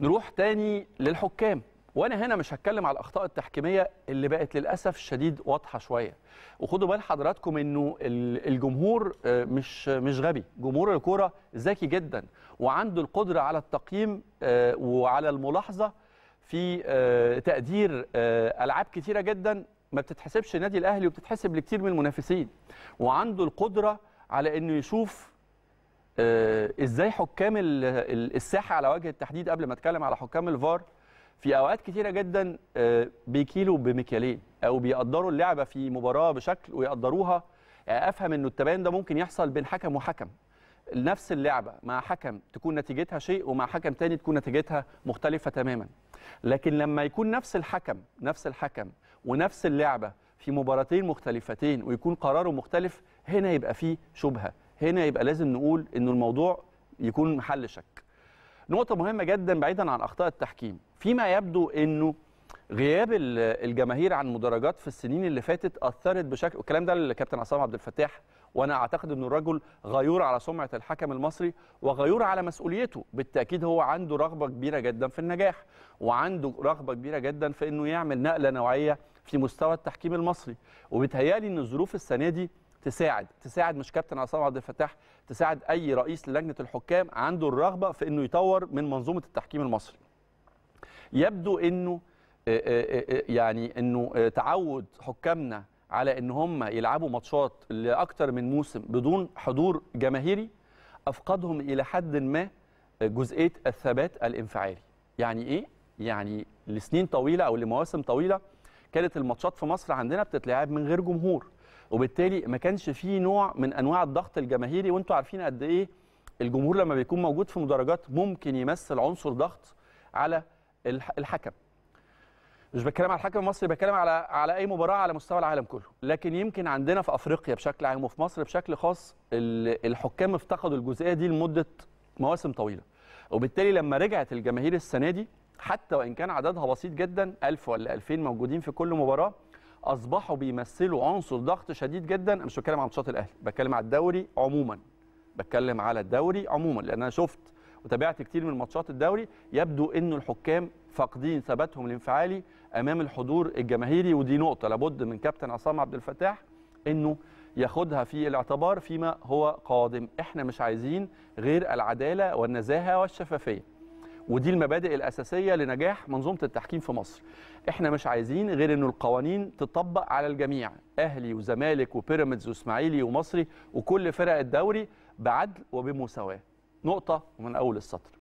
نروح تاني للحكام وانا هنا مش هتكلم على الاخطاء التحكيميه اللي بقت للاسف الشديد واضحه شويه وخدوا بال حضراتكم انه الجمهور آه، مش مش غبي جمهور الكوره ذكي جدا وعنده القدره على التقييم آه، وعلى الملاحظه في آه، تقدير العاب كتيره جدا ما بتتحسبش النادي الاهلي وبتتحسب لكتير من المنافسين وعنده القدره على انه يشوف آه، ازاي حكام الساحه على وجه التحديد قبل ما اتكلم على حكام الفار في اوقات كتيره جدا آه، بيكيلوا بمكيالين او بيقدروا اللعبه في مباراه بشكل ويقدروها آه، افهم انه التباين ده ممكن يحصل بين حكم وحكم نفس اللعبه مع حكم تكون نتيجتها شيء ومع حكم تاني تكون نتيجتها مختلفه تماما لكن لما يكون نفس الحكم نفس الحكم ونفس اللعبه في مباراتين مختلفتين ويكون قراره مختلف هنا يبقى فيه شبهه هنا يبقى لازم نقول ان الموضوع يكون محل شك نقطة مهمة جدا بعيدا عن أخطاء التحكيم فيما يبدو أنه غياب الجماهير عن مدرجات في السنين اللي فاتت أثرت بشكل والكلام ده للكابتن عصام عبد الفتاح وأنا أعتقد أن الرجل غيور على سمعة الحكم المصري وغيور على مسؤوليته بالتأكيد هو عنده رغبة كبيرة جدا في النجاح وعنده رغبة كبيرة جدا في أنه يعمل نقلة نوعية في مستوى التحكيم المصري وبيتهيألي أن الظروف السنة دي تساعد تساعد مش كابتن عصام عبد الفتاح تساعد اي رئيس للجنه الحكام عنده الرغبه في انه يطور من منظومه التحكيم المصري يبدو انه آه، آه، آه، يعني انه تعود حكامنا على ان هم يلعبوا ماتشات لاكثر من موسم بدون حضور جماهيري افقدهم الى حد ما جزئيه الثبات الانفعالي يعني ايه يعني لسنين طويله او لمواسم طويله كانت الماتشات في مصر عندنا بتتلعب من غير جمهور وبالتالي ما كانش فيه نوع من انواع الضغط الجماهيري وانتم عارفين قد ايه الجمهور لما بيكون موجود في مدرجات ممكن يمثل عنصر ضغط على الحكم مش بتكلم على الحكم المصري بتكلم على على اي مباراه على مستوى العالم كله لكن يمكن عندنا في افريقيا بشكل عام وفي مصر بشكل خاص الحكام افتقدوا الجزئيه دي لمده مواسم طويله وبالتالي لما رجعت الجماهير السنه دي حتى وان كان عددها بسيط جدا 1000 ولا 2000 موجودين في كل مباراه اصبحوا بيمثلوا عنصر ضغط شديد جدا انا مش بتكلم عن ماتشات الاهلي بتكلم على الدوري عموما بتكلم على الدوري عموما لان انا شفت وتابعت كتير من ماتشات الدوري يبدو انه الحكام فاقدين ثباتهم الانفعالي امام الحضور الجماهيري ودي نقطه لابد من كابتن عصام عبد الفتاح انه ياخدها في الاعتبار فيما هو قادم احنا مش عايزين غير العداله والنزاهه والشفافيه ودي المبادئ الاساسيه لنجاح منظومه التحكيم في مصر احنا مش عايزين غير ان القوانين تطبق على الجميع اهلي وزمالك وبيراميدز واسماعيلي ومصري وكل فرق الدوري بعدل وبمساواه نقطه ومن اول السطر